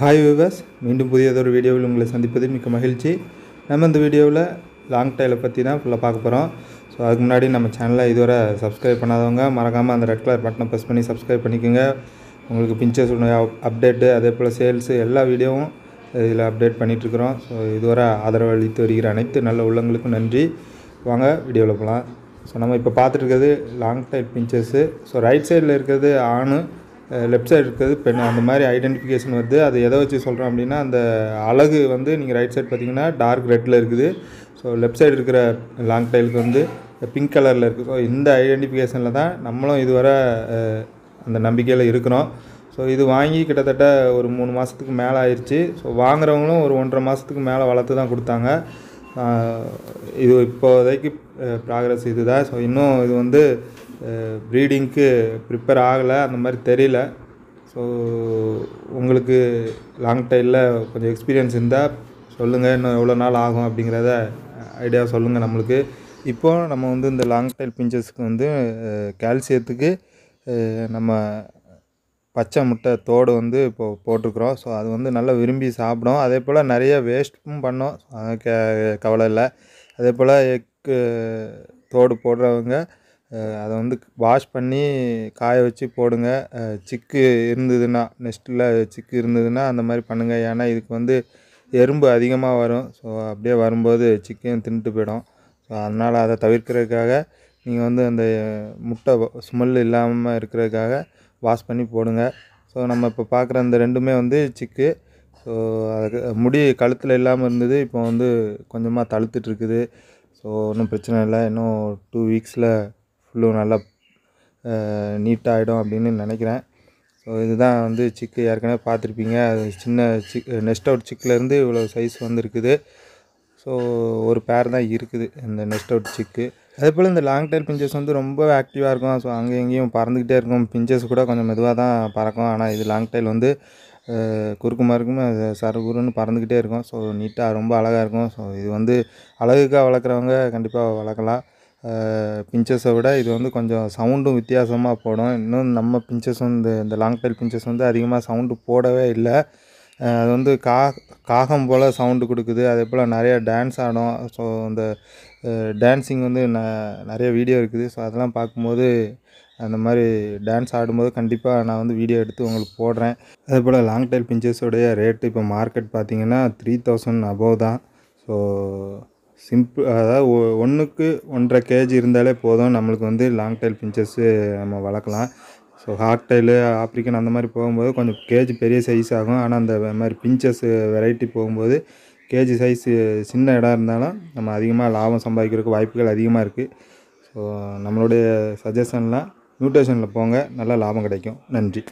hi viewers மீண்டும் புதியதொரு வீடியோவில் உங்களை சந்திப்பது மிக்க மகிழ்ச்சி நம்ம இந்த வீடியோவில் லாங் டைலை பற்றி தான் ஃபுல்லாக பார்க்க போகிறோம் ஸோ அதுக்கு முன்னாடி நம்ம சேனலை இதுவரை சப்ஸ்கிரைப் பண்ணாதவங்க மறக்காமல் அந்த ரெட் கலர் பட்டனை ப்ரெஸ் பண்ணி சப்ஸ்கிரைப் பண்ணிக்கோங்க உங்களுக்கு பிக்சர்ஸ் அப்டேட்டு அதே போல் சேல்ஸு எல்லா வீடியோவும் இதில் அப்டேட் பண்ணிகிட்ருக்குறோம் ஸோ இதுவரை ஆதரவு அளித்து வருகிற அனைத்து நல்ல உள்ளங்களுக்கும் நன்றி வாங்க வீடியோவில் போகலாம் ஸோ நம்ம இப்போ பார்த்துட்டு இருக்கிறது long tail finches so right சைடில் இருக்கிறது ஆணு லெஃப்ட் சைடு இருக்கிறது பெண் அந்த மாதிரி ஐடென்டிஃபிகேஷன் வருது அது எதை வச்சு சொல்கிறோம் அப்படின்னா அந்த அழகு வந்து நீங்கள் ரைட் சைடு பார்த்தீங்கன்னா டார்க் ரெட்டில் இருக்குது ஸோ லெஃப்ட் சைடு இருக்கிற லாங் டைலுக்கு வந்து பிங்க் கலரில் இருக்குது ஸோ இந்த ஐடென்டிஃபிகேஷனில் தான் நம்மளும் இதுவரை அந்த நம்பிக்கையில் இருக்கிறோம் ஸோ இது வாங்கி கிட்டத்தட்ட ஒரு மூணு மாதத்துக்கு மேலே ஆயிடுச்சு ஸோ வாங்குறவங்களும் ஒரு ஒன்றரை மாதத்துக்கு மேலே வளர்த்து தான் கொடுத்தாங்க இது இப்போதைக்கு ப்ராக்ரஸ் இது தான் ஸோ இன்னும் இது வந்து ப்ரீடிங்க்கு ப்ரிப்பேர் ஆகலை அந்த மாதிரி தெரியல ஸோ உங்களுக்கு லாங் டைமில் கொஞ்சம் எக்ஸ்பீரியன்ஸ் இருந்தால் சொல்லுங்கள் இன்னும் எவ்வளோ நாள் ஆகும் அப்படிங்கிறத ஐடியா சொல்லுங்கள் நம்மளுக்கு இப்போது நம்ம வந்து இந்த லாங் டைல் பிஞ்சஸ்க்கு வந்து கால்சியத்துக்கு நம்ம பச்சை முட்டை தோடு வந்து இப்போது போட்டிருக்குறோம் ஸோ அது வந்து நல்லா விரும்பி சாப்பிடும் அதே போல் நிறைய வேஸ்ட்டும் பண்ணோம் கே கவலை இல்லை அதே போல் எக்கு தோடு போடுறவங்க அதை வந்து வாஷ் பண்ணி காய வச்சு போடுங்க சிக்கு இருந்ததுன்னா நெஸ்ட்டில் சிக்கு இருந்ததுன்னா அந்த மாதிரி பண்ணுங்கள் ஏன்னா இதுக்கு வந்து எறும்பு அதிகமாக வரும் ஸோ அப்படியே வரும்போது சிக்கையும் தின்ட்டு போயிடும் ஸோ அதனால் அதை தவிர்க்கிறதுக்காக நீங்கள் வந்து அந்த முட்டை ஸ்மெல் இல்லாமல் இருக்கிறதுக்காக வாஷ் பண்ணி போடுங்க ஸோ நம்ம இப்போ பார்க்குற அந்த ரெண்டுமே வந்து சிக்கு ஸோ அதுக்கு முடி கழுத்தில் இல்லாமல் இருந்தது இப்போ வந்து கொஞ்சமாக தழுத்துட்ருக்குது ஸோ ஒன்றும் பிரச்சனை இல்லை இன்னும் டூ வீக்ஸில் ஃபுல்லும் நல்லா நீட்டாகிடும் அப்படின்னு நினைக்கிறேன் ஸோ இதுதான் வந்து சிக்கு ஏற்கனவே பார்த்துருப்பீங்க அது சின்ன சிக் நெஸ்ட் அவுட் சிக்கிலேருந்து இவ்வளோ சைஸ் வந்துருக்குது ஸோ ஒரு பேர் தான் இருக்குது இந்த நெஸ்ட் அவுட் சிக்கு அதே போல் இந்த லாங் டைர் பிஞ்சஸ் வந்து ரொம்ப ஆக்டிவாக இருக்கும் ஸோ அங்கே எங்கேயும் பறந்துக்கிட்டே இருக்கும் பிஞ்சஸ் கூட கொஞ்சம் மெதுவாக தான் பறக்கும் ஆனால் இது லாங் டைல் வந்து குறுக்கு சரு சரகுருன்னு பறந்துக்கிட்டே இருக்கும் ஸோ நீட்டாக ரொம்ப அழகாக இருக்கும் ஸோ இது வந்து அழகுக்காக வளர்க்குறவங்க கண்டிப்பாக வளர்க்கலாம் பிஞ்சஸை விட இது வந்து கொஞ்சம் சவுண்டும் வித்தியாசமாக போடும் இன்னும் நம்ம பிஞ்சஸ் வந்து இந்த லாங் டைல் பிஞ்சஸ் வந்து அதிகமாக சவுண்டு போடவே இல்லை அது வந்து கா காகம் போல் சவுண்டு கொடுக்குது அதே போல் நிறையா டான்ஸ் ஆடும் ஸோ அந்த டான்ஸிங் வந்து ந நிறைய வீடியோ இருக்குது ஸோ அதெல்லாம் பார்க்கும்போது அந்த மாதிரி டான்ஸ் ஆடும்போது கண்டிப்பாக நான் வந்து வீடியோ எடுத்து உங்களுக்கு போடுறேன் அதே போல் லாங் டைல் பிஞ்சஸோடைய ரேட்டு இப்போ மார்க்கெட் பார்த்திங்கன்னா த்ரீ தௌசண்ட் அபோவ் தான் ஸோ சிம்பிள் அதாவது ஒன்றுக்கு ஒன்றரை கேஜி இருந்தாலே போதும் நம்மளுக்கு வந்து லாங் டைல் பிஞ்சஸ்ஸு நம்ம வளர்க்கலாம் ஸோ ஹாக்டைலு ஆப்ரிக்கன் அந்த மாதிரி போகும்போது கொஞ்சம் கேஜ் பெரிய சைஸ் ஆகும் ஆனால் அந்த மாதிரி பிஞ்சஸ் வெரைட்டி போகும்போது கேஜி சைஸ் சின்ன இடம் இருந்தாலும் நம்ம அதிகமாக லாபம் சம்பாதிக்கிறதுக்கு வாய்ப்புகள் அதிகமாக இருக்குது ஸோ நம்மளுடைய சஜஷன்லாம் நியூட்ரிஷனில் போங்க நல்லா லாபம் கிடைக்கும் நன்றி